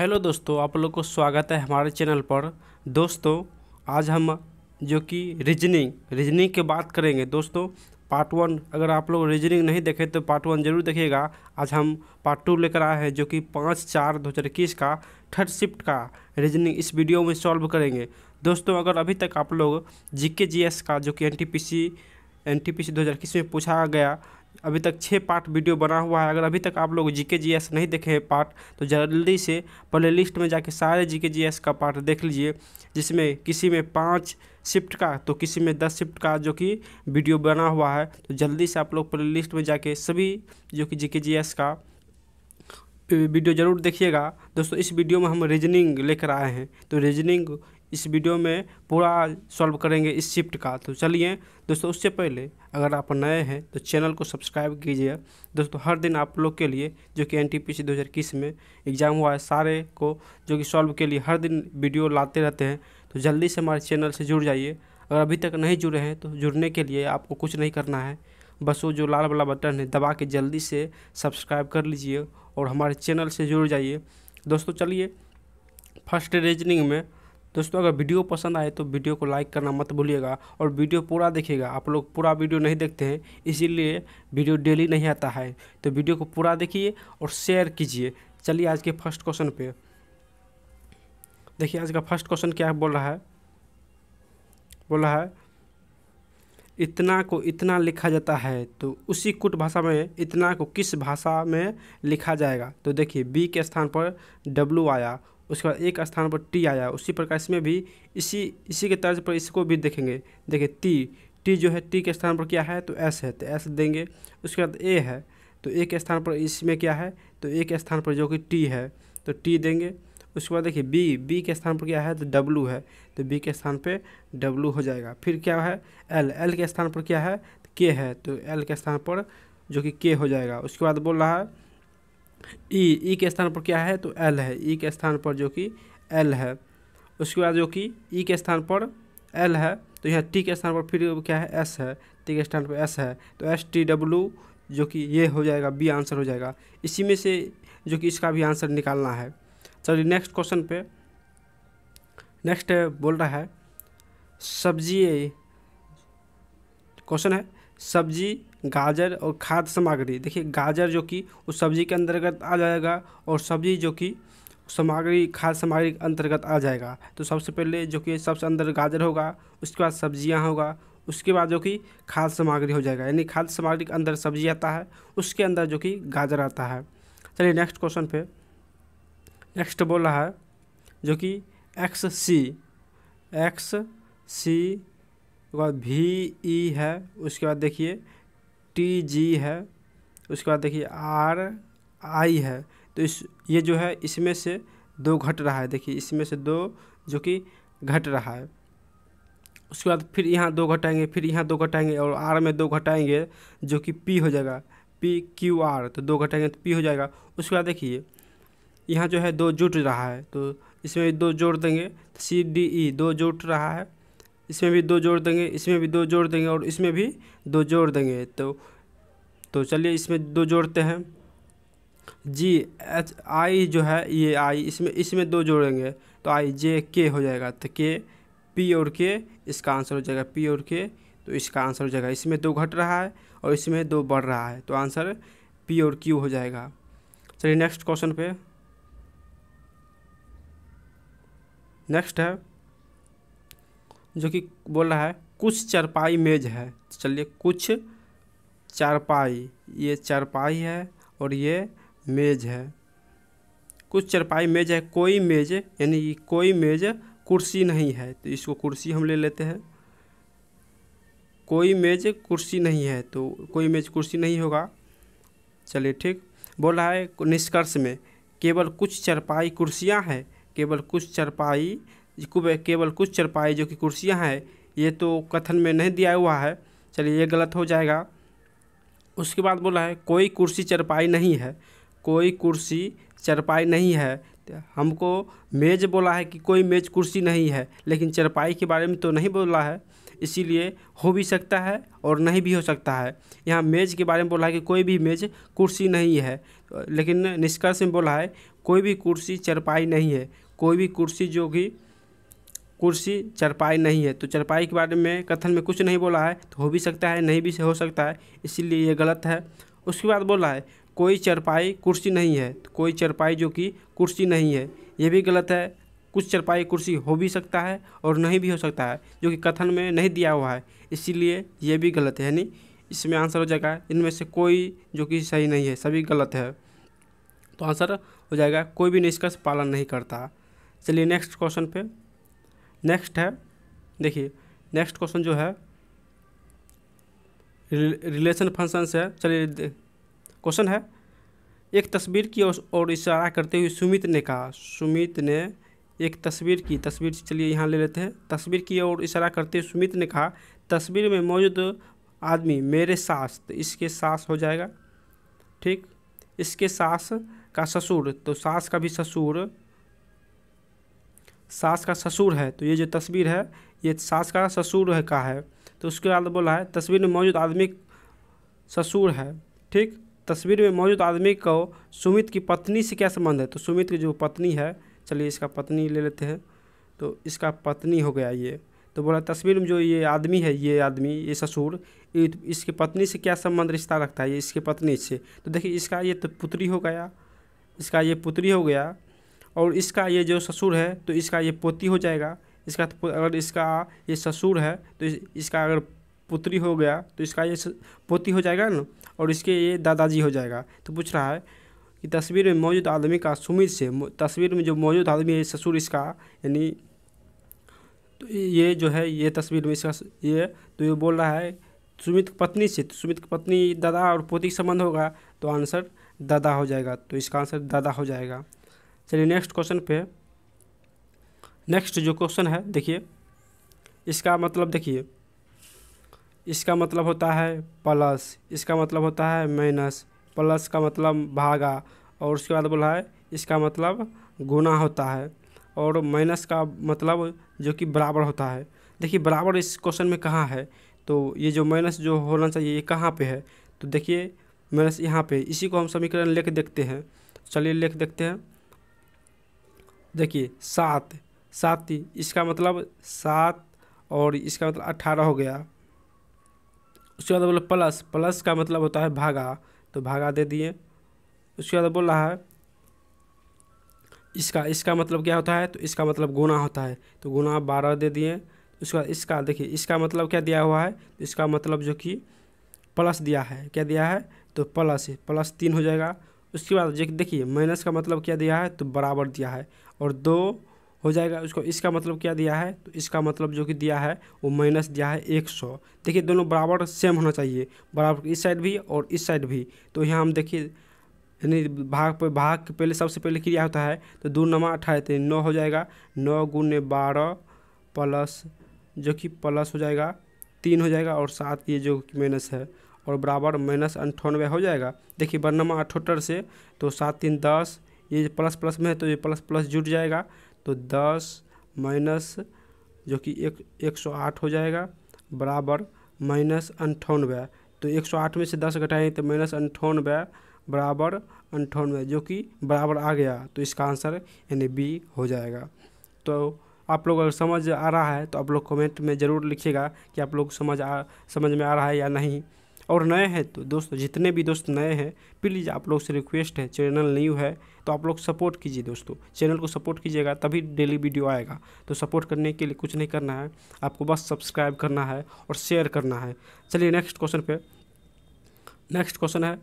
hello दोस्तों आप लोग को स्वागत है हमारे चैनल पर दोस्तों आज हम जो कि रीजनिंग रीजनिंग की बात करेंगे दोस्तों पार्ट वन अगर आप लोग रीजनिंग नहीं देखे तो पार्ट वन जरूर देखिएगा आज हम पार्ट टू लेकर आए हैं जो कि पाँच चार दो हज़ार इक्कीस का थर्ड शिफ्ट का रीजनिंग इस वीडियो में सॉल्व करेंगे दोस्तों अगर अभी तक आप लोग जी के जी एस का जो कि N T P C N T P C दो हज़ार इक्कीस में पूछा गया अभी तक छः पार्ट वीडियो बना हुआ है अगर अभी तक आप लोग जीके जी एस नहीं देखे हैं पार्ट तो जल्दी से प्ले लिस्ट में जाके सारे जीके जी एस का पार्ट देख लीजिए जिसमें किसी में पाँच शिफ्ट का तो किसी में दस शिफ्ट का जो कि वीडियो बना हुआ है तो जल्दी से आप लोग प्ले लिस्ट में जाके सभी जो कि जी के जी एस का वीडियो ज़रूर देखिएगा दोस्तों इस वीडियो में हम रीजनिंग लेकर आए हैं तो रीजनिंग इस वीडियो में पूरा सॉल्व करेंगे इस शिफ्ट का तो चलिए दोस्तों उससे पहले अगर आप नए हैं तो चैनल को सब्सक्राइब कीजिए दोस्तों हर दिन आप लोग के लिए जो कि एन टी पी सी दो हज़ार इक्कीस में एग्ज़ाम हुआ है सारे को जो कि सॉल्व के लिए हर दिन वीडियो लाते रहते हैं तो जल्दी से हमारे चैनल से जुड़ जाइए अगर अभी तक नहीं जुड़े हैं तो जुड़ने के लिए आपको कुछ नहीं करना है बस वो जो लाल वाला बटन है दबा के जल्दी से सब्सक्राइब कर लीजिए और हमारे चैनल से जुड़ जाइए दोस्तों चलिए फर्स्ट रीजनिंग में दोस्तों अगर वीडियो पसंद आए तो वीडियो को लाइक करना मत भूलिएगा और वीडियो पूरा देखिएगा आप लोग पूरा वीडियो नहीं देखते हैं इसीलिए वीडियो डेली नहीं आता है तो वीडियो को पूरा देखिए और शेयर कीजिए चलिए आज के फर्स्ट क्वेश्चन पे देखिए आज का फर्स्ट क्वेश्चन क्या बोल रहा है बोल रहा है इतना को इतना लिखा जाता है तो उसी कुट भाषा में इतना को किस भाषा में लिखा जाएगा तो देखिए बी के स्थान पर डब्लू आया उसके बाद एक स्थान पर टी आया उसी प्रकार इसमें भी इसी इसी के तर्ज पर इसको भी देखेंगे देखिए टी टी जो है टी के स्थान पर क्या है तो एस है तो एस देंगे उसके बाद ए है तो ए के स्थान पर इसमें क्या है तो ए के स्थान पर जो कि टी है तो टी देंगे उसके बाद देखिए बी बी के स्थान पर क्या है तो डब्लू है तो बी के स्थान पर डब्लू हो जाएगा फिर क्या है एल एल के स्थान पर क्या है तो के है तो एल के स्थान पर जो कि के हो जाएगा उसके बाद बोल रहा है ई ई के स्थान पर क्या है तो एल है ई के स्थान पर जो कि एल है उसके बाद जो कि ई के स्थान पर एल है तो यहाँ टी के स्थान पर फिर क्या है एस है टी के स्थान पर एस है तो एस टी डब्लू जो कि ये हो जाएगा बी आंसर हो जाएगा इसी में से जो कि इसका भी आंसर निकालना है चलिए नेक्स्ट क्वेश्चन पे नेक्स्ट बोल रहा है सब्जी क्वेश्चन है सब्जी गाजर और खाद सामग्री देखिए गाजर जो कि उस सब्जी के अंतर्गत आ जाएगा और सब्जी जो कि सामग्री खाद्य सामग्री के अंतर्गत आ जाएगा तो सबसे पहले जो कि सबसे अंदर गाजर होगा उसके बाद सब्जियाँ होगा उसके बाद जो कि खाद्य सामग्री हो जाएगा यानी खाद्य सामग्री के अंदर सब्जी आता है उसके अंदर जो कि गाजर आता है चलिए नेक्स्ट क्वेश्चन पे नेक्स्ट बोल रहा है जो कि एक्स सी एक्स सी उसके बाद भी ई e है उसके बाद देखिए टी जी है उसके बाद देखिए आर आई है तो इस ये जो है इसमें से दो घट रहा है देखिए इसमें से दो जो कि घट रहा है उसके बाद फिर यहाँ दो घटाएंगे फिर यहाँ दो घटाएंगे और आर में दो घटाएंगे जो कि पी हो जाएगा पी क्यू आर तो दो घटाएंगे तो पी हो जाएगा उसके बाद देखिए यहाँ जो है दो जुट रहा है तो इसमें दो जोड़ देंगे तो सी डी ई दो जुट रहा है इसमें भी दो जोड़ देंगे इसमें भी दो जोड़ देंगे और इसमें भी दो जोड़ देंगे तो तो चलिए इसमें दो जोड़ते हैं जी एच आई जो है ये आई इसमें इसमें दो जोड़ेंगे तो आई जे के हो जाएगा तो के पी और के इसका आंसर हो जाएगा पी और के तो इसका आंसर हो जाएगा इसमें दो घट रहा है और इसमें दो बढ़ रहा है तो आंसर पी और क्यू हो जाएगा चलिए नेक्स्ट क्वेश्चन पे नेक्स्ट है जो कि बोल रहा है कुछ चरपाई मेज है तो चलिए कुछ चारपाई ये चारपाई है और ये मेज है कुछ चरपाई मेज है कोई मेज यानी कोई मेज कुर्सी नहीं है तो इसको कुर्सी हम ले लेते हैं कोई मेज कुर्सी नहीं है तो कोई मेज कुर्सी नहीं होगा चलिए ठीक बोल रहा है निष्कर्ष में केवल कुछ चरपाई कुर्सियां हैं केवल कुछ चरपाई केवल कुछ चरपाई जो कि कुर्सियाँ हैं ये तो कथन में नहीं दिया हुआ है चलिए ये गलत हो जाएगा उसके बाद बोला है कोई कुर्सी चरपाई नहीं है कोई कुर्सी चरपाई नहीं है तो हमको मेज़ बोला है कि कोई मेज़ कुर्सी नहीं है लेकिन चरपाई के बारे में तो नहीं बोला है इसीलिए हो भी सकता है और नहीं भी हो सकता है यहाँ मेज़ के बारे में बोला है कि कोई भी मेज़ कुर्सी नहीं है लेकिन निष्कर्ष में बोला है कोई भी कुर्सी चरपाई नहीं है कोई भी कुर्सी जो कि कुर्सी चरपाई नहीं है तो चरपाई के बारे में कथन में कुछ नहीं बोला है तो हो भी सकता है नहीं भी हो सकता है इसीलिए ये गलत है उसके बाद बोला है कोई चरपाई कुर्सी नहीं है तो कोई चरपाई जो कि कुर्सी नहीं है ये भी गलत है कुछ चरपाई कुर्सी हो भी सकता है और नहीं भी हो सकता है जो कि कथन में नहीं दिया हुआ है इसीलिए ये भी गलत है यानी इसमें आंसर हो जाएगा इनमें से कोई जो कि सही नहीं है सभी गलत है तो आंसर हो जाएगा कोई भी निष्कर्ष पालन नहीं करता चलिए नेक्स्ट क्वेश्चन पे नेक्स्ट है देखिए नेक्स्ट क्वेश्चन जो है रिलेशन फंक्शन है चलिए क्वेश्चन है एक तस्वीर की ओर इशारा करते हुए सुमित ने कहा सुमित ने एक तस्वीर की तस्वीर चलिए यहाँ ले लेते हैं तस्वीर की ओर इशारा करते हुए सुमित ने कहा तस्वीर में मौजूद आदमी मेरे सास तो इसके सास हो जाएगा ठीक इसके सास का ससुर तो सास का भी ससुर सास का ससुर है तो ये जो तस्वीर है ये सास का ससुर है का है तो उसके बाद बोला है तस्वीर में मौजूद आदमी ससुर है ठीक तस्वीर में मौजूद आदमी को सुमित की पत्नी से क्या संबंध है तो सुमित की जो पत्नी है चलिए इसका पत्नी ले लेते हैं तो इसका पत्नी हो गया ये तो बोला तस्वीर में जो ये आदमी है ये आदमी ये ससुर तो इसकी पत्नी से क्या संबंध रिश्ता रखता है ये इसकी पत्नी से तो देखिए इसका ये तो पुत्री हो गया इसका ये पुत्री हो गया और इसका ये जो ससुर है तो इसका ये पोती हो जाएगा इसका तो अगर इसका ये ससुर है तो इसका अगर पुत्री हो गया तो इसका ये पोती हो जाएगा ना और इसके ये दादाजी हो जाएगा तो पूछ रहा है कि तस्वीर में मौजूद आदमी का सुमित से तस्वीर में जो मौजूद आदमी है ससुर इसका यानी तो ये जो है ये तस्वीर में इसका ये तो ये बोल रहा है सुमित पत्नी से तो सुमित पत्नी दादा और पोती का संबंध होगा तो आंसर दादा हो जाएगा तो इसका आंसर दादा हो जाएगा चलिए नेक्स्ट क्वेश्चन पे नेक्स्ट जो क्वेश्चन है देखिए इसका मतलब देखिए इसका मतलब होता है प्लस इसका मतलब होता है माइनस प्लस का मतलब भागा और उसके बाद बोला है इसका मतलब गुना होता है और माइनस का मतलब जो कि बराबर होता है देखिए बराबर इस क्वेश्चन में कहाँ है तो ये जो माइनस जो होना चाहिए ये कहाँ पे है तो देखिए माइनस यहाँ पे इसी को हम समीकरण लेख देखते हैं चलिए लेख देखते हैं देखिए सात सात इसका मतलब सात और इसका मतलब अट्ठारह हो गया उसके बाद बोला प्लस प्लस का मतलब होता है भागा तो भागा दे दिए उसके बाद बोल रहा है इसका इसका मतलब क्या होता है तो इसका मतलब गुना होता है तो गुना बारह दे दिए उसके बाद इसका देखिए इसका मतलब क्या दिया हुआ है तो इसका मतलब जो कि प्लस दिया है क्या दिया है तो प्लस प्लस तीन हो जाएगा उसके बाद देखिए माइनस का मतलब क्या दिया है तो बराबर दिया है और दो हो जाएगा उसको इसका मतलब क्या दिया है तो इसका मतलब जो कि दिया है वो माइनस दिया है एक सौ देखिए दोनों बराबर सेम होना चाहिए बराबर इस साइड भी और इस साइड भी तो यहाँ हम देखिए यानी भाग पे भाग के पहले सबसे पहले क्रिया होता है तो दो नमा अठारह तीन तो नौ हो जाएगा नौ गुण्य बारह प्लस जो कि प्लस हो जाएगा तीन हो जाएगा और सात ये जो कि माइनस है और बराबर माइनस अंठानवे हो जाएगा देखिए बन्नमा अठहत्तर से तो सात तीन दस ये प्लस प्लस में है तो ये प्लस प्लस जुट जाएगा तो दस माइनस जो कि एक एक सौ आठ हो जाएगा बराबर माइनस अंठानवे तो एक सौ आठ में से दस घटाएंगे तो माइनस अंठानवे बराबर अंठानवे जो कि बराबर आ गया तो इसका आंसर यानी बी हो जाएगा तो आप लोग अगर समझ आ रहा है तो आप लोग कमेंट में ज़रूर लिखिएगा कि आप लोग समझ आ समझ में आ रहा है या नहीं और नए हैं तो दोस्तों जितने भी दोस्त नए हैं प्लीज़ आप लोग से रिक्वेस्ट है चैनल न्यू है तो आप लोग सपोर्ट कीजिए दोस्तों चैनल को सपोर्ट कीजिएगा तभी डेली वीडियो आएगा तो सपोर्ट करने के लिए कुछ नहीं करना है आपको बस सब्सक्राइब करना है और शेयर करना है चलिए नेक्स्ट क्वेश्चन पे नेक्स्ट क्वेश्चन है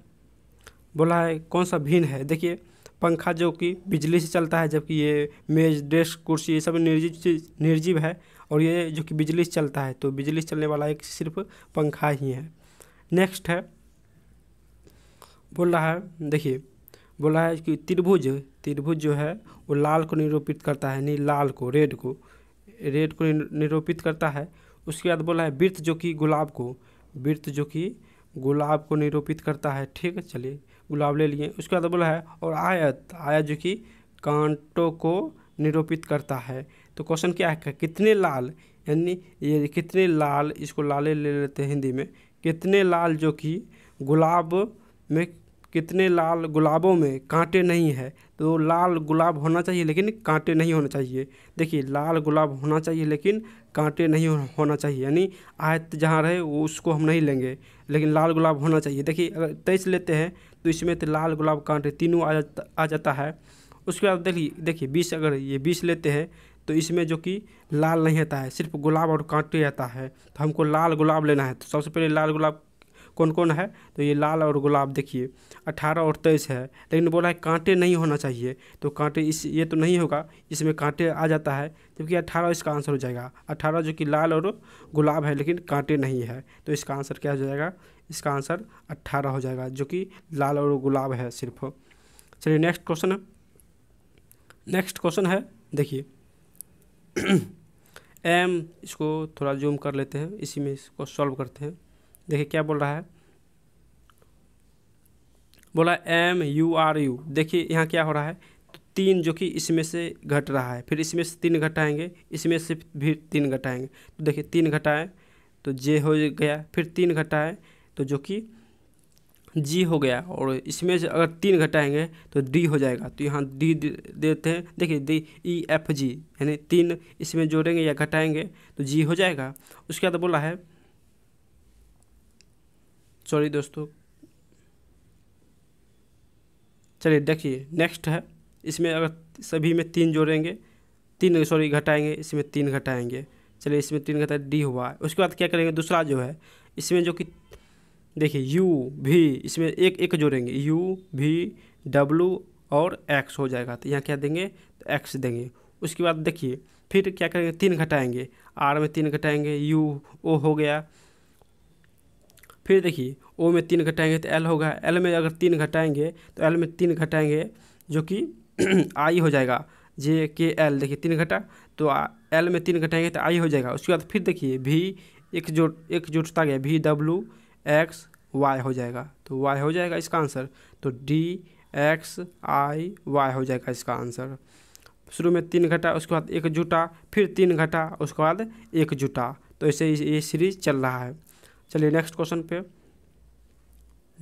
बोला है कौन सा भिन्न है देखिए पंखा जो कि बिजली से चलता है जबकि ये मेज डेस्क कुर्सी ये सब निर्जीव चीज निर्जीव है और ये जो कि बिजली से चलता है तो बिजली से चलने वाला एक सिर्फ पंखा ही है नेक्स्ट है बोल रहा है देखिए बोल रहा है कि त्रिभुज त्रिभुज जो है वो लाल को निरूपित करता है नहीं लाल को रेड को रेड को निरूपित करता है उसके बाद बोला है वृत्त जो कि गुलाब को वृत्त जो कि गुलाब को निरूपित करता है ठीक है चलिए गुलाब ले लिए उसके बाद बोला है और आयत आयत जो कि कांटों को निरूपित करता है तो क्वेश्चन क्या है कितने लाल यानी ये कितने लाल इसको लाले ले लेते हैं हिंदी में कितने लाल जो कि गुलाब में कितने लाल गुलाबों में कांटे नहीं है तो लाल गुलाब होना चाहिए लेकिन कांटे नहीं होना चाहिए देखिए लाल गुलाब होना चाहिए लेकिन कांटे नहीं होना चाहिए यानी आयत जहाँ रहे वो उसको हम नहीं लेंगे लेकिन लाल गुलाब होना चाहिए देखिए अगर तेईस लेते हैं तो इसमें तो लाल गुलाब कांटे तीनों आ जाता आ जाता है उसके बाद देखिए देखिए बीस अगर ये बीस लेते हैं तो इसमें जो कि लाल नहीं आता है सिर्फ गुलाब और कांटे आता है तो हमको लाल गुलाब लेना है तो सबसे पहले लाल गुलाब कौन कौन है तो ये लाल और गुलाब देखिए अठारह और तेईस है लेकिन बोला है कांटे नहीं होना चाहिए तो कांटे इस ये तो नहीं होगा इसमें कांटे आ जाता है जबकि अट्ठारह इसका आंसर हो जाएगा अट्ठारह जो कि लाल और गुलाब है लेकिन कांटे नहीं है तो इसका आंसर क्या हो जाएगा इसका आंसर अट्ठारह हो जाएगा जो कि लाल और गुलाब है सिर्फ चलिए नेक्स्ट क्वेश्चन नेक्स्ट क्वेश्चन है देखिए एम इसको थोड़ा जूम कर लेते हैं इसी में इसको सॉल्व करते हैं देखिए क्या बोल रहा है बोला एम यू आर यू देखिए यहाँ क्या हो रहा है तो तीन जो कि इसमें से घट रहा है फिर इसमें से तीन घटाएंगे इसमें से भी तीन घटाएंगे तो देखिए तीन घटाएं तो जे हो गया फिर तीन घटाएं तो जो कि जी हो गया और इसमें से अगर तीन घटाएंगे तो डी हो जाएगा तो यहाँ डी देते हैं देखिए डी ई एफ जी यानी तीन इसमें जोड़ेंगे या घटाएंगे तो जी हो जाएगा उसके बाद बोला है सॉरी दोस्तों चलिए देखिए नेक्स्ट है इसमें अगर सभी में तीन जोड़ेंगे तीन सॉरी घटाएंगे इसमें तीन घटाएंगे चलिए इसमें तीन घटाए डी हुआ उसके बाद क्या करेंगे दूसरा जो है इसमें जो कि देखिए यू भी इसमें एक एक जोड़ेंगे यू भी डब्लू और एक्स हो जाएगा तो यहाँ क्या देंगे तो एक्स देंगे उसके बाद देखिए फिर क्या करेंगे तीन घटाएंगे आर में तीन घटाएंगे यू ओ हो गया फिर देखिए ओ में तीन घटाएंगे तो एल होगा एल में अगर तीन घटाएंगे तो एल में तीन घटाएंगे जो कि आई हो जाएगा जे के एल देखिए तीन घटा तो एल में तीन घटाएंगे तो आई हो जाएगा उसके बाद फिर देखिए भी एक जोट एक जुटता गया भी डब्लू एक्स वाई हो जाएगा तो वाई हो जाएगा इसका आंसर तो डी एक्स आई वाई हो जाएगा इसका आंसर शुरू में तीन घटा उसके बाद एक जुटा फिर तीन घटा उसके बाद एक जुटा तो ऐसे ये सीरीज चल रहा है चलिए नेक्स्ट क्वेश्चन पे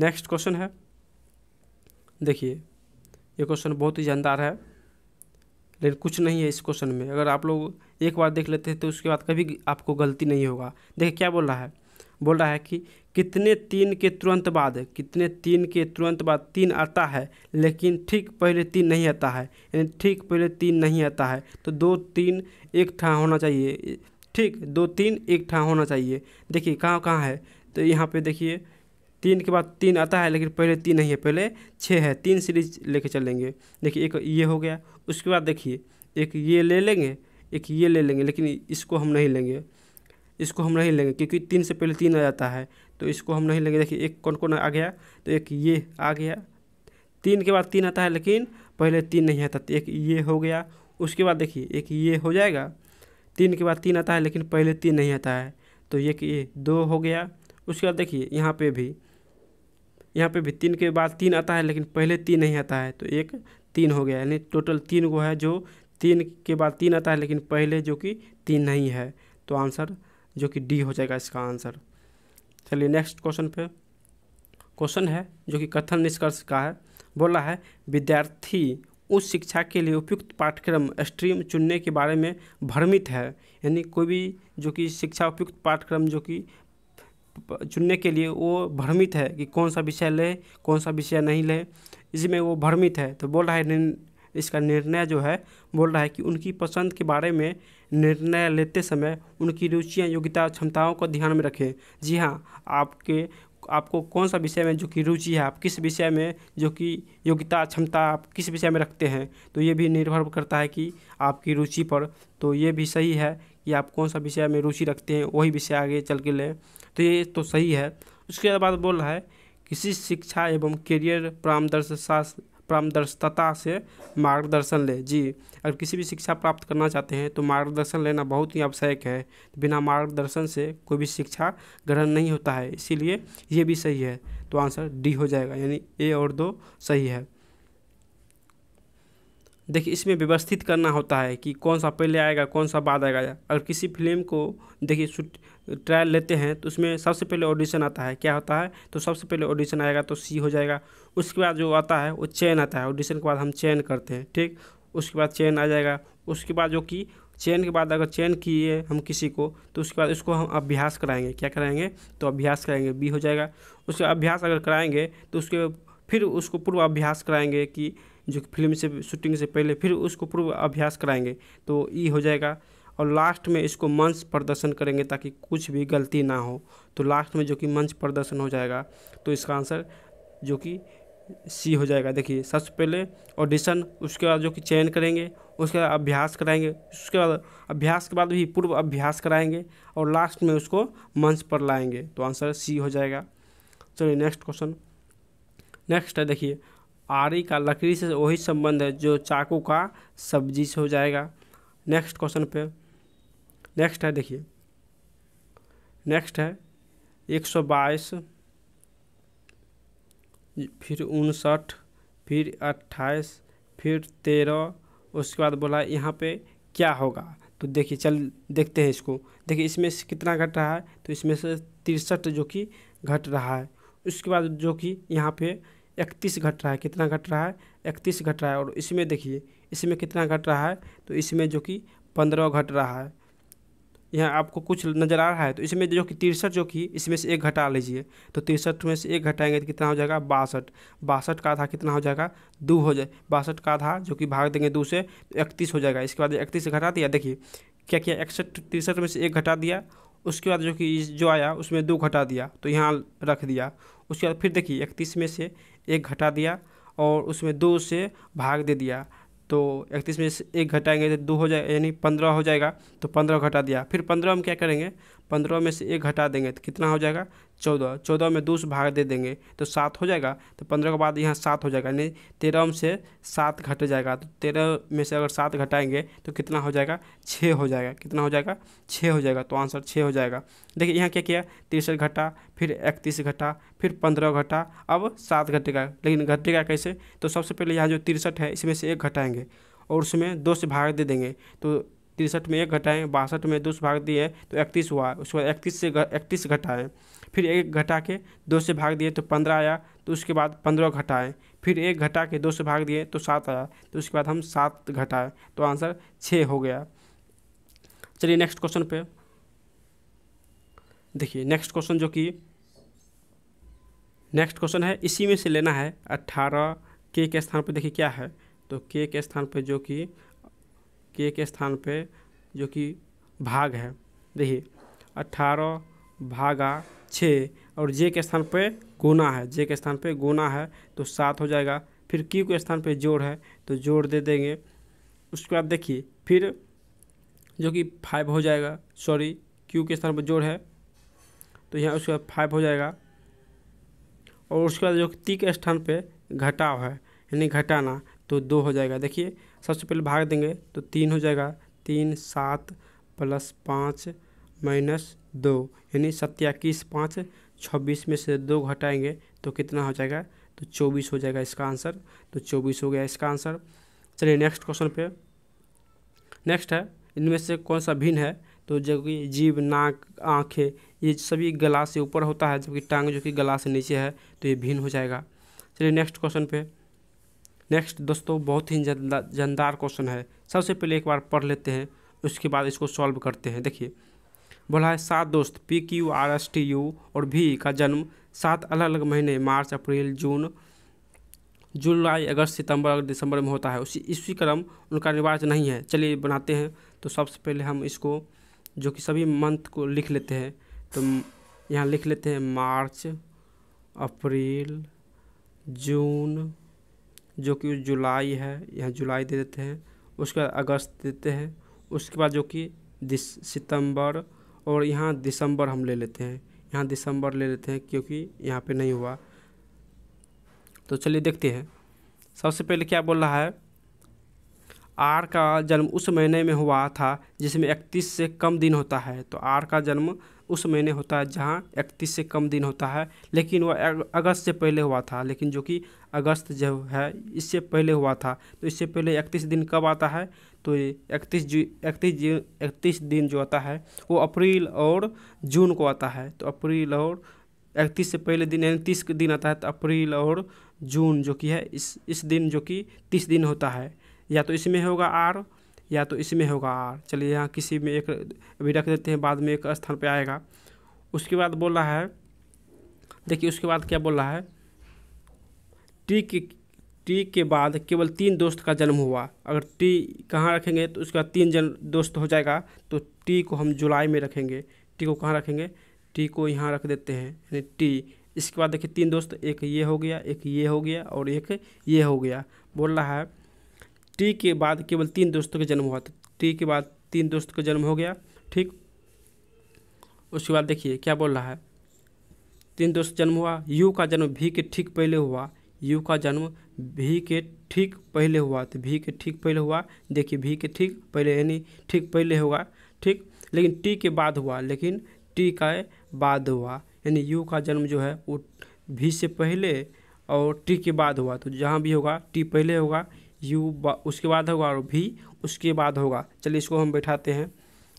नेक्स्ट क्वेश्चन है देखिए ये क्वेश्चन बहुत ही जानदार है लेकिन कुछ नहीं है इस क्वेश्चन में अगर आप लोग एक बार देख लेते हैं तो उसके बाद कभी आपको गलती नहीं होगा देखिए क्या बोल रहा है बोल रहा है कि कितने तीन के तुरंत बाद कितने तीन के तुरंत बाद तीन आता है लेकिन ठीक पहले तीन नहीं आता है यानी ठीक पहले तीन नहीं आता है तो दो तीन एक ठा होना चाहिए ठीक दो तीन एक ठा होना चाहिए देखिए कहाँ कहाँ है तो यहाँ पे देखिए तीन के बाद तीन आता है लेकिन पहले तीन नहीं है पहले छः है तीन सीरीज ले चलेंगे देखिए एक ये हो गया उसके बाद देखिए एक ये ले लेंगे एक ये ले लेंगे लेकिन इसको हम नहीं लेंगे इसको हम नहीं लेंगे क्योंकि तीन से पहले तीन आ जाता है तो इसको हम नहीं लेंगे देखिए एक कौन कौन आ गया तो एक ये आ गया तीन के बाद तीन आता है लेकिन पहले तीन नहीं आता तो एक ये हो गया उसके बाद देखिए एक ये हो जाएगा तीन के बाद तीन आता है लेकिन पहले तीन नहीं आता है तो एक ये दो हो गया उसके बाद देखिए यहाँ पे भी यहाँ पे भी तीन के बाद तीन आता है लेकिन पहले तीन नहीं आता है तो एक तीन हो गया यानी टोटल तीन गो है जो तीन के बाद तीन आता है लेकिन पहले जो कि तीन नहीं है तो आंसर जो कि डी हो जाएगा इसका आंसर चलिए नेक्स्ट क्वेश्चन पे क्वेश्चन है जो कि कथन निष्कर्ष का है बोला है विद्यार्थी उस शिक्षा के लिए उपयुक्त पाठ्यक्रम स्ट्रीम चुनने के बारे में भ्रमित है यानी कोई भी जो कि शिक्षा उपयुक्त पाठ्यक्रम जो कि चुनने के लिए वो भ्रमित है कि कौन सा विषय ले कौन सा विषय नहीं ले इसमें वो भ्रमित है तो बोल रहा है इसका निर्णय जो है बोल रहा है कि उनकी पसंद के बारे में निर्णय लेते समय उनकी रुचियाँ योग्यता क्षमताओं को ध्यान में रखें जी हाँ आपके आपको कौन सा विषय में जो कि रुचि है आप किस विषय में जो कि योग्यता क्षमता आप किस विषय में रखते हैं तो ये भी निर्भर करता है कि आपकी रुचि पर तो ये भी सही है कि आप कौन सा विषय में रुचि रखते हैं वही विषय आगे चल के लें तो ये तो सही है उसके बाद बोल रहा है किसी शिक्षा एवं करियर परामर्श पारदर्शिता से मार्गदर्शन ले जी अगर किसी भी शिक्षा प्राप्त करना चाहते हैं तो मार्गदर्शन लेना बहुत ही आवश्यक है बिना मार्गदर्शन से कोई भी शिक्षा ग्रहण नहीं होता है इसीलिए ये भी सही है तो आंसर डी हो जाएगा यानी ए और दो सही है देखिए इसमें व्यवस्थित करना होता है कि कौन सा पहले आएगा कौन सा बाद आएगा अगर किसी फिल्म को देखिए शूट ट्रायल लेते हैं तो उसमें सबसे पहले ऑडिशन आता है क्या होता है तो सबसे पहले ऑडिशन आएगा तो सी हो जाएगा उसके बाद जो आता है वो चयन आता है ऑडिशन के बाद हम चयन करते हैं ठीक उसके बाद चयन आ जाएगा उसके बाद जो कि चयन के बाद अगर चयन किए हम किसी को तो उसके बाद उसको हम अभ्यास कराएंगे क्या कराएंगे तो अभ्यास कराएंगे बी हो जाएगा उसका अभ्यास अगर कराएंगे तो उसके फिर उसको पूर्व अभ्यास कराएंगे कि जो कि फिल्म से शूटिंग से पहले फिर उसको पूर्व अभ्यास कराएंगे तो ये हो जाएगा और लास्ट में इसको मंच प्रदर्शन करेंगे ताकि कुछ भी गलती ना हो तो लास्ट में जो कि मंच प्रदर्शन हो जाएगा तो इसका आंसर जो कि सी हो जाएगा देखिए सबसे पहले ऑडिशन उसके बाद जो कि चयन करेंगे उसके बाद अभ्यास कराएंगे उसके बाद अभ्यास के बाद भी पूर्व अभ्यास कराएंगे और लास्ट में उसको मंच पर लाएंगे तो आंसर सी हो जाएगा चलिए नेक्स्ट क्वेश्चन नेक्स्ट है देखिए आरी का लकड़ी से वही संबंध है जो चाकू का सब्जी से हो जाएगा नेक्स्ट क्वेश्चन पे नेक्स्ट है देखिए नेक्स्ट है एक सौ बाईस फिर उनसठ फिर अट्ठाईस फिर तेरह उसके बाद बोला यहाँ पे क्या होगा तो देखिए चल देखते हैं इसको देखिए इसमें से कितना घट रहा है तो इसमें से तिरसठ जो कि घट रहा है उसके बाद जो कि यहाँ पे इकतीस घट रहा है कितना घट रहा है इकतीस घट रहा है और इसमें देखिए इसमें कितना घट रहा है तो इसमें जो कि पंद्रह घट रहा है यहाँ आपको कुछ नज़र आ रहा है तो इसमें जो कि तिरसठ जो कि इसमें से एक घटा लीजिए तो तिरसठ में से एक घटाएंगे तो कितना हो जाएगा बासठ बासठ का आधा कितना हो जाएगा दो हो जाए बासठ का आधा जो कि भाग देंगे दो से तो इकतीस हो जाएगा इसके बाद इकतीस घटा दिया देखिए क्या किया इकसठ तिरसठ में से एक घटा दिया उसके बाद जो कि जो आया उसमें दो घटा दिया तो यहाँ रख दिया उसके बाद फिर देखिए इकतीस में से एक घटा दिया और उसमें दो से भाग दे दिया तो इकतीस में से एक घटाएंगे तो दो हो जाए यानी पंद्रह हो जाएगा तो पंद्रह घटा दिया फिर पंद्रह हम क्या करेंगे पंद्रह में से एक घटा देंगे तो कितना हो जाएगा चौदह चौदह में दो से भाग दे देंगे तो सात हो जाएगा तो पंद्रह के बाद यहाँ सात हो जाएगा यानी तेरह में से सात घट जाएगा तो तेरह में से अगर सात घटाएंगे तो कितना हो जाएगा छः हो जाएगा कितना हो जाएगा छः हो जाएगा तो आंसर छः हो जाएगा देखिए यहाँ क्या किया तिरसठ घटा फिर इकतीस घटा फिर पंद्रह घटा अब सात घटेगा लेकिन घटेगा कैसे तो सबसे पहले यहाँ जो तिरसठ है इसमें से एक घटाएंगे और उसमें दो से भाग दे देंगे तो तिरसठ में एक घटाएं बासठ में दो से भाग दिए तो इकतीस हुआ उसके बाद इकतीस से इकतीस घटाएं फिर एक घटा के दो से भाग दिए तो पंद्रह आया तो उसके बाद पंद्रह घटाएं फिर एक घटा के दो से भाग दिए तो सात आया तो उसके बाद हम सात घटाएं तो आंसर छः हो गया चलिए नेक्स्ट क्वेश्चन पे देखिए नेक्स्ट क्वेश्चन जो कि नेक्स्ट क्वेश्चन है इसी में से लेना है अट्ठारह के के स्थान पर देखिए क्या है तो के के स्थान पर जो कि के के स्थान पे जो कि भाग है देखिए अट्ठारह भागा छः और जे के स्थान पे गुना है जे के स्थान पे गुना है तो सात हो जाएगा फिर क्यू के स्थान पे जोड़ है तो जोड़ दे देंगे उसके बाद देखिए फिर जो कि फाइव हो जाएगा सॉरी क्यू के स्थान पर जोड़ है तो यहाँ उसके बाद फाइव हो जाएगा और उसके बाद जो ती के स्थान पे घटाव है यानी घटाना तो दो हो जाएगा देखिए सबसे पहले भाग देंगे तो तीन हो जाएगा तीन सात प्लस पाँच माइनस दो यानी सत्याकीस पाँच छब्बीस में से दो घटाएंगे तो कितना हो जाएगा तो चौबीस हो जाएगा इसका आंसर तो चौबीस हो गया इसका आंसर चलिए नेक्स्ट क्वेश्चन पे नेक्स्ट है इनमें से कौन सा भिन्न है तो जबकि जीव नाक आँखें ये सभी गला से ऊपर होता है जबकि टांग जो कि गला से नीचे है तो ये भिन्न हो जाएगा चलिए नेक्स्ट क्वेश्चन पे नेक्स्ट दोस्तों बहुत ही जानदार क्वेश्चन है सबसे पहले एक बार पढ़ लेते हैं उसके बाद इसको सॉल्व करते हैं देखिए बोला है सात दोस्त P Q R S T U और भी का जन्म सात अलग अलग महीने मार्च अप्रैल जून जुलाई अगस्त सितंबर और दिसंबर में होता है उसी इसी क्रम उनका अनिवार्य नहीं है चलिए बनाते हैं तो सबसे पहले हम इसको जो कि सभी मंथ को लिख लेते हैं तो यहाँ लिख लेते हैं मार्च अप्रैल जून जो कि जुलाई है यहाँ जुलाई दे देते हैं उसके बाद अगस्त देते हैं उसके बाद जो कि सितंबर और यहाँ दिसंबर हम ले लेते हैं यहाँ दिसंबर ले लेते हैं क्योंकि यहाँ पे नहीं हुआ तो चलिए देखते हैं सबसे पहले क्या बोल रहा है आर का जन्म उस महीने में हुआ था जिसमें इकतीस से कम दिन होता है तो आर का जन्म उस महीने होता है जहाँ इकतीस से कम दिन होता है लेकिन वह अगस्त से पहले हुआ था लेकिन जो कि अगस्त जब है इससे पहले हुआ था तो इससे पहले इकतीस दिन कब आता है तो इकतीस जू इकतीस जू इकतीस दिन जो आता है वो अप्रैल और जून को आता है तो अप्रैल और इकतीस से पहले दिन यानी तीस दिन आता है तो अप्रैल और जून जो कि है इस इस दिन जो कि तीस दिन होता है या तो इसमें होगा आर या तो इसमें होगा आर चलिए यहाँ किसी में एक अभी रख देते हैं बाद में एक स्थान पर आएगा उसके बाद बोल रहा है देखिए उसके बाद क्या बोल रहा है टी के टी के बाद केवल तीन दोस्त का जन्म हुआ अगर टी कहाँ रखेंगे तो उसका तीन जन दोस्त हो जाएगा तो टी को हम जुलाई में रखेंगे टी को कहाँ रखेंगे टी को यहाँ रख देते हैं यानी टी इसके बाद देखिए तीन दोस्त एक ये हो गया एक ये हो गया और एक ये हो गया बोल रहा है टी के बाद केवल तीन दोस्तों का जन्म हुआ था टी के बाद तीन दोस्तों का जन्म हो गया ठीक उसके बाद देखिए क्या बोल रहा है तीन दोस्त जन्म हुआ यू का जन्म भी के ठीक पहले हुआ यू का जन्म भी के ठीक पहले हुआ तो भी के ठीक पहले हुआ देखिए भी के ठीक पहले यानी ठीक पहले होगा ठीक लेकिन टी के बाद हुआ लेकिन टी का बाद हुआ यानी यू का जन्म जो है वो भी से पहले और टी के बाद हुआ तो जहाँ भी होगा टी पहले होगा यू उसके बाद होगा और भी उसके बाद होगा चलिए इसको हम बैठाते हैं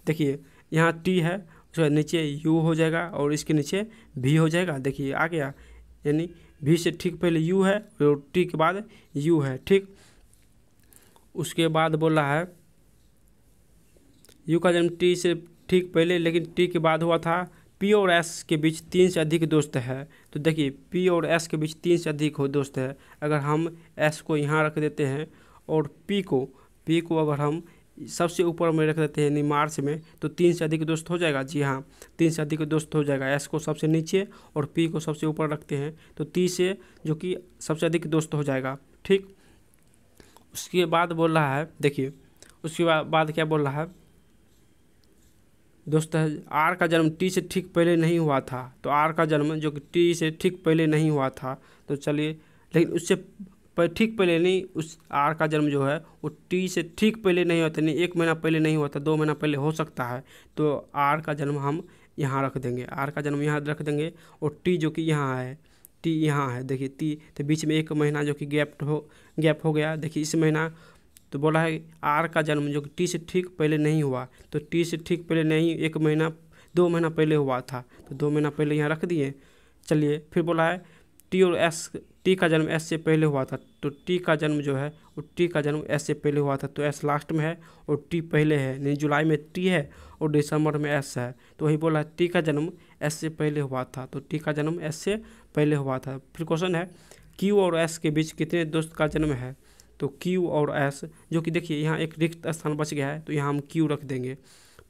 देखिए यहाँ टी है उसके नीचे यू हो जाएगा और इसके नीचे भी हो जाएगा देखिए आ गया यानी भी से ठीक पहले यू है और टी के बाद यू है ठीक उसके बाद बोला है यू का जन्म टी से ठीक पहले लेकिन टी के बाद हुआ था पी और एस के बीच तीन से अधिक दोस्त है तो देखिए पी और एस के बीच तीन से अधिक हो दोस्त है अगर हम एस को यहाँ रख देते हैं और पी को पी को अगर हम सबसे ऊपर में रख देते हैं यानी मार्च में तो तीन से अधिक दोस्त हो जाएगा जी हाँ तीन से अधिक दोस्त हो जाएगा एस को सबसे नीचे और पी को सबसे ऊपर रखते हैं तो ती से जो कि सबसे अधिक दोस्त हो जाएगा ठीक उसके बाद बोल रहा है देखिए उसके बाद क्या बोल रहा है दोस्तों आर का जन्म टी से ठीक पहले नहीं हुआ था तो आर का जन्म जो कि टी से ठीक पहले नहीं हुआ था तो चलिए लेकिन उससे ठीक पहले नहीं उस आर का जन्म जो है वो टी से ठीक पहले नहीं होता नहीं एक महीना पहले नहीं होता दो महीना पहले हो सकता है तो आर का जन्म हम यहाँ रख देंगे आर का जन्म यहाँ रख देंगे और टी जो कि यहाँ है टी यहाँ है देखिए टी तो बीच में एक महीना जो कि गैप हो गैप हो गया देखिए इस महीना तो बोला है आर का जन्म जो कि टी से ठीक पहले नहीं हुआ तो टी से ठीक पहले नहीं एक महीना दो महीना पहले हुआ था तो दो महीना पहले यहाँ रख दिए चलिए फिर बोला है टी और एस टी का जन्म एस से पहले हुआ था तो टी का जन्म जो है वो टी का जन्म एस से पहले हुआ था तो एस लास्ट में है और टी पहले है यानी जुलाई में टी है और दिसंबर में एस है तो वही बोला है टी का जन्म एस से पहले हुआ था तो टी का जन्म एस से पहले हुआ था फिर क्वेश्चन है क्यू और एस के बीच कितने दोस्त का जन्म है तो Q और S जो कि देखिए यहाँ एक रिक्त स्थान बच गया है तो यहाँ हम Q रख देंगे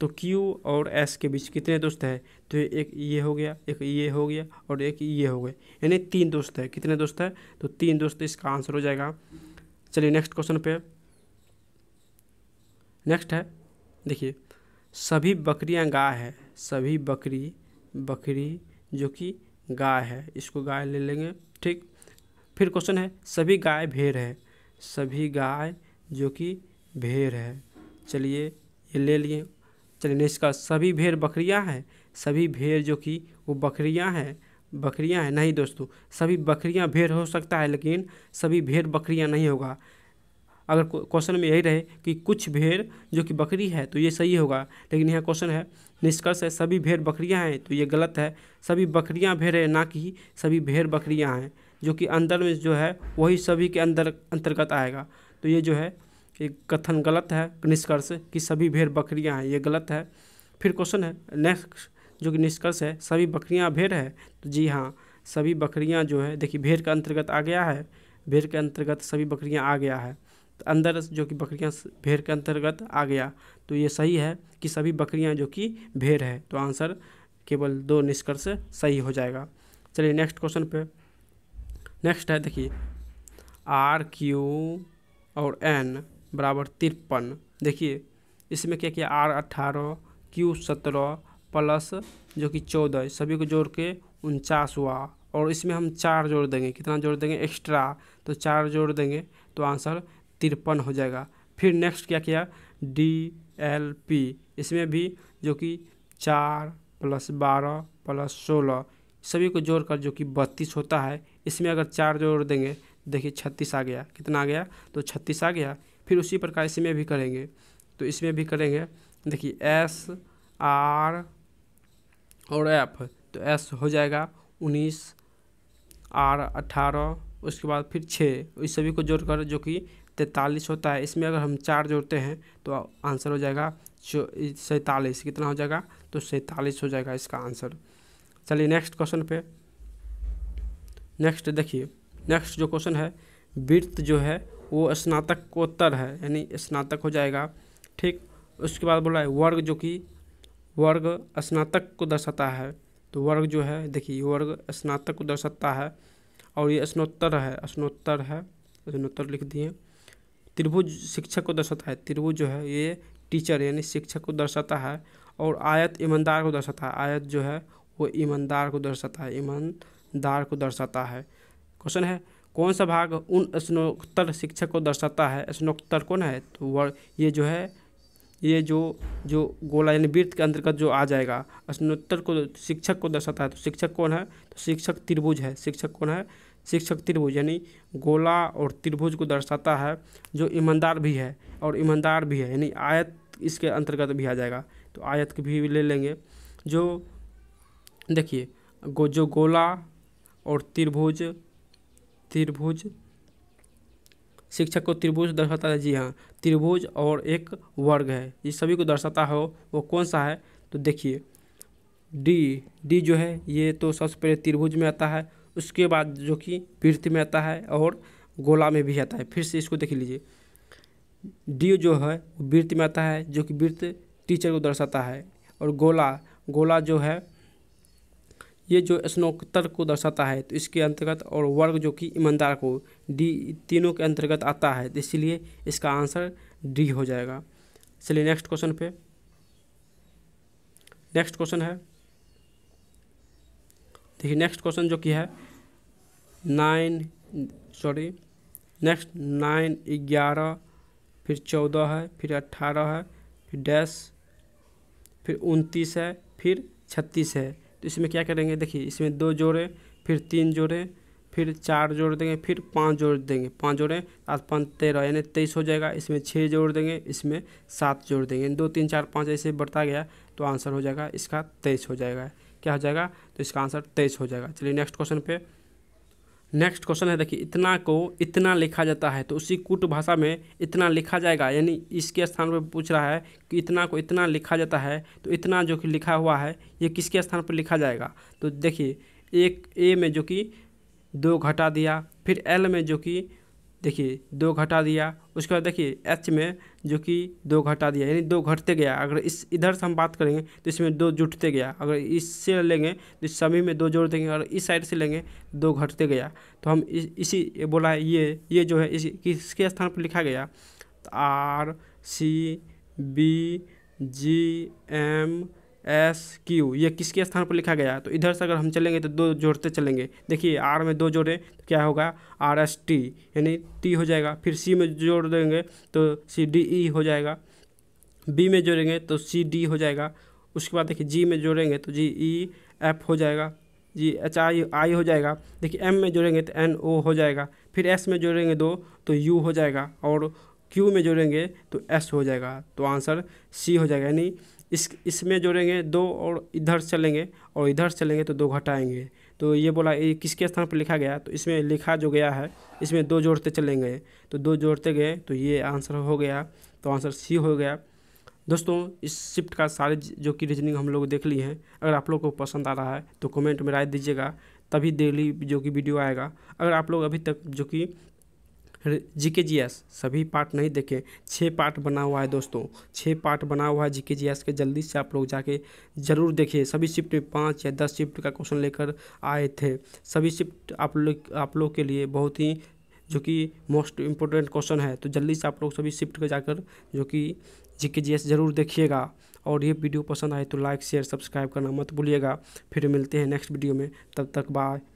तो Q और S के बीच कितने दोस्त हैं तो एक ये हो गया एक ये हो गया और एक ये हो गया यानी तीन दोस्त है कितने दोस्त है तो तीन दोस्त इसका आंसर हो जाएगा चलिए नेक्स्ट क्वेश्चन पे नेक्स्ट है देखिए सभी बकरियाँ गाय है सभी बकरी बकरी जो कि गाय है इसको गाय ले लेंगे ठीक फिर क्वेश्चन है सभी गाय भेड़ है सभी गाय जो कि भेड़ है चलिए ये ले लिए चलिए नेक्स्ट का सभी भेड़ बकरियां हैं सभी भेड़ जो कि वो बकरियां हैं बकरियां हैं नहीं दोस्तों सभी बकरियां भेड़ हो सकता है लेकिन सभी भेड़ बकरियां नहीं होगा अगर क्वेश्चन में यही रहे कि कुछ भेड़ जो कि बकरी है तो ये सही होगा लेकिन यहाँ क्वेश्चन है निष्कर्ष है सभी भेड़ बकरियां हैं तो ये गलत है सभी बकरियां भेड़ है ना कि सभी भेड़ बकरियां हैं जो कि अंदर में जो है वही सभी के अंदर अंतर्गत आएगा तो ये जो है एक कथन गलत है निष्कर्ष कि सभी भेड़ बकरियां हैं ये गलत है फिर क्वेश्चन है नेक्स्ट जो कि निष्कर्ष है सभी बकरियां भेड़ है तो जी हाँ सभी बकरियां जो है देखिए भेड़ का अंतर्गत आ गया है भेड़ के अंतर्गत सभी बकरियां आ गया है तो अंदर जो कि बकरियां भेड़ के अंतर्गत आ गया तो ये सही है कि सभी बकरियाँ जो कि भेड़ है तो आंसर केवल दो निष्कर्ष सही हो जाएगा चलिए नेक्स्ट क्वेश्चन पर नेक्स्ट है देखिए आर क्यू और एन बराबर तिरपन देखिए इसमें क्या किया आर अट्ठारह क्यू सत्रह प्लस जो कि चौदह सभी को जोड़ के उनचास हुआ और इसमें हम चार जोड़ देंगे कितना जोड़ देंगे एक्स्ट्रा तो चार जोड़ देंगे तो आंसर तिरपन हो जाएगा फिर नेक्स्ट क्या किया डी एल पी इसमें भी जो कि चार प्लस बारह प्लस सोलह सभी को जोड़ कर जो कि बत्तीस होता है इसमें अगर चार जोड़ देंगे देखिए छत्तीस आ गया कितना आ गया तो छत्तीस आ गया फिर उसी प्रकार इसमें भी करेंगे तो इसमें भी करेंगे देखिए एस आर और एफ तो एस हो जाएगा उन्नीस आर अट्ठारह उसके बाद फिर छः इस सभी को जोड़कर जो कि तैंतालीस होता है इसमें अगर हम चार जोड़ते हैं तो आंसर हो जाएगा सैंतालीस कितना हो जाएगा तो सैंतालीस हो जाएगा इसका आंसर चलिए नेक्स्ट क्वेश्चन पे नेक्स्ट देखिए नेक्स्ट जो क्वेश्चन है वृत्त जो है वो स्नातकोत्तर है यानी स्नातक हो जाएगा ठीक उसके बाद बोला है वर्ग जो कि वर्ग स्नातक को दर्शाता है तो वर्ग जो है देखिए वर्ग स्नातक को दर्शाता है और ये स्नोत्तर है स्नोत्तर है स्नोत्तर लिख दिए त्रिभुज शिक्षक को दर्शाता है त्रिभुज जो है ये टीचर यानी शिक्षक को दर्शाता है और आयत ईमानदार को दर्शाता है आयत जो है वो ईमानदार को दर्शाता है ईमानदार को दर्शाता है क्वेश्चन है कौन सा भाग उन स्नोत्तर शिक्षक को दर्शाता है स्नोत्तर कौन है तो वर्ड ये जो है ये जो जो गोला यानी वृत्त के अंतर्गत जो आ जाएगा स्नोत्तर को शिक्षक को दर्शाता है तो शिक्षक कौन है तो शिक्षक त्रिभुज है शिक्षक कौन है शिक्षक त्रिभुज यानी गोला और त्रिभुज को दर्शाता है जो ईमानदार भी है और ईमानदार भी है यानी आयत इसके अंतर्गत भी आ जाएगा तो आयत भी ले लेंगे जो देखिए गो जो गोला और त्रिभुज त्रिभुज शिक्षक को त्रिभुज दर्शाता है जी हाँ त्रिभुज और एक वर्ग है ये सभी को दर्शाता हो वो कौन सा है तो देखिए डी डी जो है ये तो सबसे पहले त्रिभुज में आता है उसके बाद जो कि पृथ्वी में आता है और गोला में भी आता है फिर से इसको देख लीजिए डी जो है वृत्त में आता है जो कि वृत्त टीचर को दर्शाता है और गोला गोला जो है ये जो स्नोकतर को दर्शाता है तो इसके अंतर्गत और वर्ग जो कि ईमानदार को डी तीनों के अंतर्गत आता है तो इसीलिए इसका आंसर डी हो जाएगा चलिए नेक्स्ट क्वेश्चन पे नेक्स्ट क्वेश्चन है देखिए नेक्स्ट क्वेश्चन जो कि है नाइन सॉरी नेक्स्ट नाइन ग्यारह फिर चौदह है फिर अट्ठारह है फिर डैस फिर उनतीस है फिर छत्तीस है तो इसमें क्या करेंगे देखिए इसमें दो जोड़े फिर तीन जोड़े फिर चार जोड़ देंगे फिर पाँच जोड़ देंगे पाँच जोड़ें आज पाँच तेरह यानी तेईस हो जाएगा इसमें छः जोड़ देंगे इसमें सात जोड़ देंगे दो तीन चार पाँच ऐसे बढ़ता गया तो आंसर हो जाएगा इसका तेईस हो जाएगा क्या हो जाएगा तो इसका आंसर तेईस हो जाएगा चलिए नेक्स्ट क्वेश्चन पे नेक्स्ट क्वेश्चन है देखिए इतना को इतना लिखा जाता है तो उसी कूट भाषा में इतना लिखा जाएगा यानी इसके स्थान पर पूछ रहा है कि इतना को इतना लिखा जाता है तो इतना जो कि लिखा हुआ है ये किसके स्थान पर लिखा जाएगा तो देखिए एक ए में जो कि दो घटा दिया फिर एल में जो कि देखिए दो घटा दिया उसके बाद देखिए एच में जो कि दो घटा दिया यानी दो घटते गया अगर इस इधर से हम बात करेंगे तो इसमें दो जुटते गया अगर इससे लेंगे तो सभी में दो जोड़ देंगे और इस साइड से लेंगे दो घटते गया तो हम इस, इसी बोला है ये ये जो है इसी किसके स्थान पर लिखा गया R C B G M S Q ये किसके स्थान पर लिखा गया तो इधर से अगर हम चलेंगे तो दो जोड़ते चलेंगे देखिए आर में दो जोड़ें तो क्या होगा आर एस टी यानी टी हो जाएगा फिर सी में जोड़ देंगे तो सी डी ई हो जाएगा बी में जोड़ेंगे तो सी डी हो जाएगा उसके बाद देखिए जी में जोड़ेंगे तो जी ई एफ हो जाएगा जी एच आई आई हो जाएगा देखिए एम में जोड़ेंगे तो एन ओ हो जाएगा फिर एस में जोड़ेंगे दो तो यू हो जाएगा और क्यू में जोड़ेंगे तो एस हो जाएगा तो आंसर सी हो जाएगा यानी इस इसमें जोड़ेंगे दो और इधर चलेंगे और इधर चलेंगे तो दो घटाएंगे तो ये बोला ये किसके स्थान पर लिखा गया तो इसमें लिखा जो गया है इसमें दो जोड़ते चलेंगे तो दो जोड़ते गए तो ये आंसर हो गया तो आंसर सी हो गया दोस्तों इस शिफ्ट का सारे जो कि रीजनिंग हम लोग देख लिए हैं अगर आप लोग को पसंद आ रहा है तो कमेंट में राय दीजिएगा तभी डेली जो कि वीडियो आएगा अगर आप लोग अभी तक जो कि जी के जी एस सभी पार्ट नहीं देखे छः पार्ट बना हुआ है दोस्तों छः पार्ट बना हुआ है जी के जी एस के जल्दी से आप लोग जाके ज़रूर देखिए सभी शिफ्ट में पाँच या दस शिफ्ट का क्वेश्चन लेकर आए थे सभी शिफ्ट आप लोग आप लोग के लिए बहुत ही जो कि मोस्ट इम्पोर्टेंट क्वेश्चन है तो जल्दी से आप लोग सभी शिफ्ट का जाकर जो कि जी के जी एस ज़रूर देखिएगा और ये वीडियो पसंद आए तो लाइक शेयर सब्सक्राइब करना मत भूलिएगा फिर मिलते हैं नेक्स्ट वीडियो में तब तक बाय